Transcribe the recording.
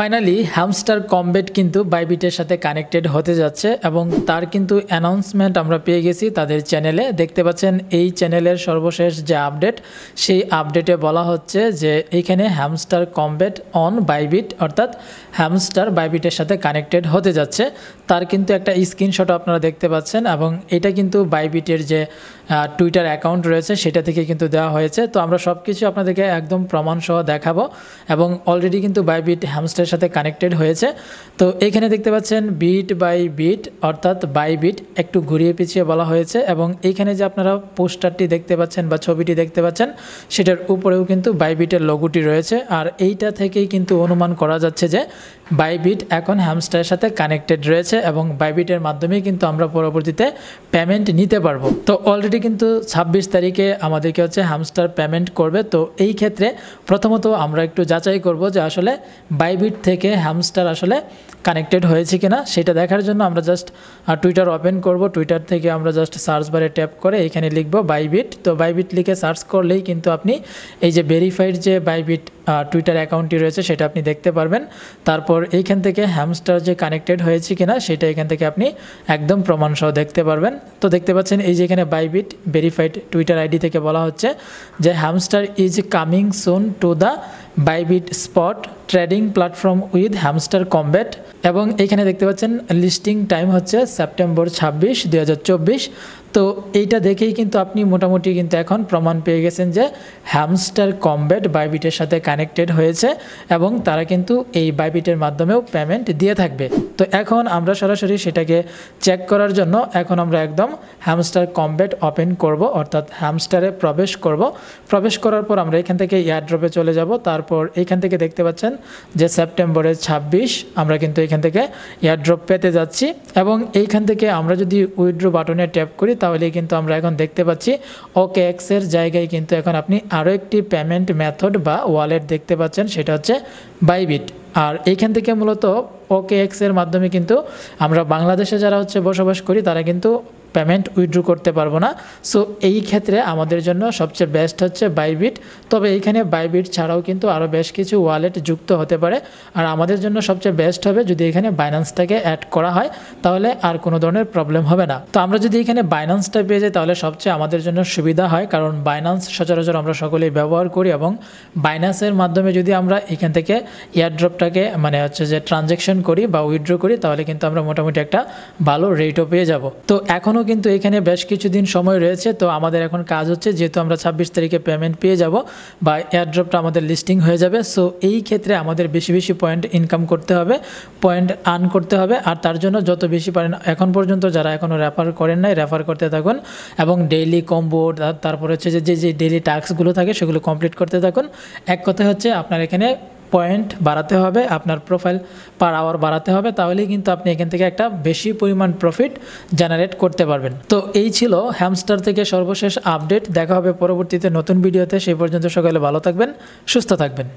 finally hamster combat কিন্তু বাইবিটের সাথে connected হতে যাচ্ছে এবং তার কিন্তু অ্যানাউন্সমেন্ট আমরা পেয়ে গেছি তাদের চ্যানেলে দেখতে পাচ্ছেন এই চ্যানেলের সর্বশেষ যে আপডেট সেই আপডেটে বলা হচ্ছে যে এইখানে হ্যামস্টার কম্বেট অন বাইবিট অর্থাৎ হ্যামস্টার বাইবিটের সাথে কানেক্টেড হতে যাচ্ছে তার কিন্তু একটা স্ক্রিনশট আপনারা দেখতে পাচ্ছেন এবং এটা কিন্তু বাইবিটের যে টুইটার অ্যাকাউন্ট রয়েছে সেটা থেকে কিন্তু দেওয়া হয়েছে তো আমরা সব কিছু আপনাদেরকে একদম প্রমাণসহ দেখাবো এবং অলরেডি কিন্তু বাইবিট হ্যামস্টার সাথে কানেক্টেড হয়েছে তো এইখানে দেখতে পাচ্ছেন বিট বাই বিট অর্থাৎ বাই বিট একটু ঘুরিয়ে পিছিয়ে বলা হয়েছে এবং এইখানে যে আপনারা পোস্টারটি দেখতে পাচ্ছেন বা ছবিটি দেখতে পাচ্ছেন সেটার উপরেও কিন্তু বাই বিটের লোগোটি রয়েছে আর এইটা থেকেই কিন্তু অনুমান করা যাচ্ছে যে বাই বিট এখন হ্যামস্টারের সাথে কানেক্টেড রয়েছে এবং বাইবিটের মাধ্যমে কিন্তু আমরা পরবর্তীতে পেমেন্ট নিতে পারবো তো অলরেডি কিন্তু ছাব্বিশ তারিখে আমাদেরকে হচ্ছে হ্যামস্টার পেমেন্ট করবে তো এই ক্ষেত্রে প্রথমত আমরা একটু যাচাই করব যে আসলে বাইবিট থেকে হ্যামস্টার আসলে কানেক্টেড হয়েছে কি না সেটা দেখার জন্য আমরা জাস্ট টুইটার ওপেন করব টুইটার থেকে আমরা জাস্ট সার্চ বারে ট্যাপ করে এখানে লিখব বাইবিট তো বাইবিট লিখে সার্চ করলেই কিন্তু আপনি এই যে ভেরিফাইড যে বাইবিট টুইটার অ্যাকাউন্টটি রয়েছে সেটা আপনি দেখতে পারবেন তারপর এইখান থেকে হ্যামস্টার যে কানেক্টেড হয়েছে কিনা সেটা এখান থেকে আপনি একদম প্রমাণসহ দেখতে পারবেন তো দেখতে পাচ্ছেন এই যে এখানে বাইবিট ভেরিফাইড টুইটার আইডি থেকে বলা হচ্ছে যে Hamster is coming soon to the Bybit spot trading platform with Hamster Kombat এবং এখানে দেখতে পাচ্ছেন লিস্টিং টাইম হচ্ছে সেপ্টেম্বর ছাব্বিশ দু তো এইটা দেখেই কিন্তু আপনি মোটামুটি কিন্তু এখন প্রমাণ পেয়ে গেছেন যে হ্যামস্টার কম্ব্যাট বাইবিটের সাথে কানেক্টেড হয়েছে এবং তারা কিন্তু এই বাইবিটের মাধ্যমেও পেমেন্ট দিয়ে থাকবে তো এখন আমরা সরাসরি সেটাকে চেক করার জন্য এখন আমরা একদম হ্যামস্টার কম্ব্যাট ওপেন করব অর্থাৎ হ্যামস্টারে প্রবেশ করব প্রবেশ করার পর আমরা এখান থেকে এয়ারড্রপে চলে যাব তারপর এখান থেকে দেখতে পাচ্ছেন যে সেপ্টেম্বরের ২৬ আমরা কিন্তু এখান থেকে এয়ারড্রপ পেতে যাচ্ছি এবং এইখান থেকে আমরা যদি উইড্রো বাটনে ট্যাপ করি তাহলে কিন্তু আমরা এখন দেখতে পাচ্ছি ওকে এক্সের জায়গায় কিন্তু এখন আপনি আরও একটি পেমেন্ট মেথড বা ওয়ালেট দেখতে পাচ্ছেন সেটা হচ্ছে বাইবিট আর এইখান থেকে মূলত ওকে এক্সের মাধ্যমে কিন্তু আমরা বাংলাদেশে যারা হচ্ছে বসবাস করি তারা কিন্তু পেমেন্ট উইথড্রু করতে পারবো না সো এই ক্ষেত্রে আমাদের জন্য সবচেয়ে বেস্ট হচ্ছে বাইবিট তবে এইখানে বাইবিট ছাড়াও কিন্তু আরও বেশ কিছু ওয়ালেট যুক্ত হতে পারে আর আমাদের জন্য সবচেয়ে বেস্ট হবে যদি এখানে বাইন্যান্সটাকে অ্যাড করা হয় তাহলে আর কোনো ধরনের প্রবলেম হবে না তো আমরা যদি এখানে বাইন্যান্সটা পেয়ে যাই তাহলে সবচেয়ে আমাদের জন্য সুবিধা হয় কারণ বাইন্যান্স সচরাচর আমরা সকলেই ব্যবহার করি এবং বাইন্যান্সের মাধ্যমে যদি আমরা এখান থেকে এয়ারড্রপটাকে মানে হচ্ছে যে ট্রানজ্যাকশন করি বা উইথড্র করি তাহলে কিন্তু আমরা মোটামুটি একটা ভালো রেটও পেয়ে যাব তো এখনও এখনও কিন্তু এখানে বেশ কিছুদিন সময় রয়েছে তো আমাদের এখন কাজ হচ্ছে যেহেতু আমরা ছাব্বিশ তারিখে পেমেন্ট পেয়ে যাব বা এয়ারড্রপটা আমাদের লিস্টিং হয়ে যাবে সো এই ক্ষেত্রে আমাদের বেশি বেশি পয়েন্ট ইনকাম করতে হবে পয়েন্ট আর্ন করতে হবে আর তার জন্য যত বেশি পারেন এখন পর্যন্ত যারা এখনও রেফার করেন নাই রেফার করতে থাকুন এবং ডেইলি কম্বো তারপর হচ্ছে যে যে ডেইলি টাস্কগুলো থাকে সেগুলো কমপ্লিট করতে থাকুন এক কথা হচ্ছে আপনার এখানে পয়েন্ট বাড়াতে হবে আপনার প্রোফাইল পার আওয়ার বাড়াতে হবে তাহলেই কিন্তু আপনি এখান থেকে একটা বেশি পরিমাণ প্রফিট জেনারেট করতে পারবেন তো এই ছিল হ্যামস্টার থেকে সর্বশেষ আপডেট দেখা হবে পরবর্তীতে নতুন ভিডিওতে সেই পর্যন্ত সকালে ভালো থাকবেন সুস্থ থাকবেন